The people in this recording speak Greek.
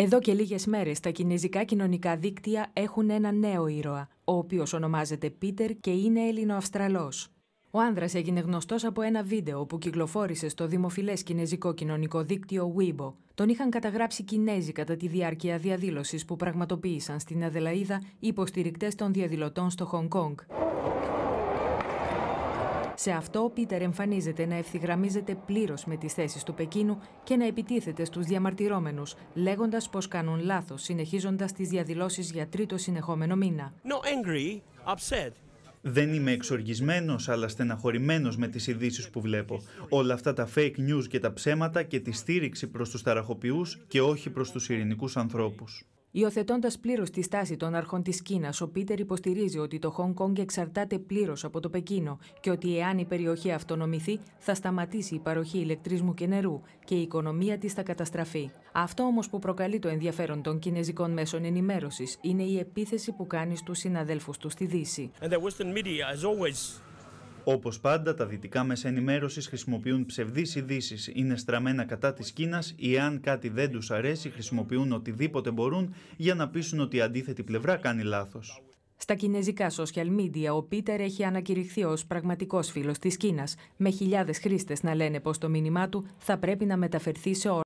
Εδώ και λίγες μέρες τα κινέζικα κοινωνικά δίκτυα έχουν ένα νέο ήρωα, ο οποίος ονομάζεται Πίτερ και είναι Έλληνο-Αυστραλός. Ο άνδρας έγινε γνωστός από ένα βίντεο που κυκλοφόρησε στο δημοφιλές κινέζικο κοινωνικό δίκτυο Weibo. Τον είχαν καταγράψει Κινέζοι κατά τη διάρκεια διαδήλωσης που πραγματοποίησαν στην Αδελαίδα υποστηρικτές των διαδηλωτών στο Χονγκ Κόνγκ. Σε αυτό, ο Πίτερ εμφανίζεται να ευθυγραμμίζεται πλήρως με τις θέσεις του Πεκίνου και να επιτίθεται στους διαμαρτυρόμενους, λέγοντας πως κάνουν λάθος, συνεχίζοντας τις διαδηλώσεις για τρίτο συνεχόμενο μήνα. No angry, upset. Δεν είμαι εξοργισμένος, αλλά στεναχωρημένος με τις ειδήσεις που βλέπω. Όλα αυτά τα fake news και τα ψέματα και τη στήριξη προς τους ταραχοποιούς και όχι προς τους ειρηνικούς ανθρώπους. Υιοθετώντας πλήρως τη στάση των αρχών της Κίνας, ο Πίτερ υποστηρίζει ότι το Χονγκ Κόνγκ εξαρτάται πλήρως από το Πεκίνο και ότι εάν η περιοχή αυτονομηθεί, θα σταματήσει η παροχή ηλεκτρισμού και νερού και η οικονομία της θα καταστραφεί. Αυτό όμως που προκαλεί το ενδιαφέρον των κινέζικων μέσων ενημέρωσης είναι η επίθεση που κάνει στους συναδέλφους του στη Δύση. Όπως πάντα, τα δυτικά μέσα ενημέρωσης χρησιμοποιούν ψευδείς ειδήσεις, είναι στραμμένα κατά της Κίνας ή αν κάτι δεν τους αρέσει, χρησιμοποιούν οτιδήποτε μπορούν για να πείσουν ότι η αντίθετη πλευρά κάνει λάθος. Στα κινέζικα social media, ο Πίτερ έχει ανακηρυχθεί ως πραγματικός φίλος της Κίνας, με χιλιάδες χρήστες να λένε πως το μήνυμά του θα πρέπει να μεταφερθεί σε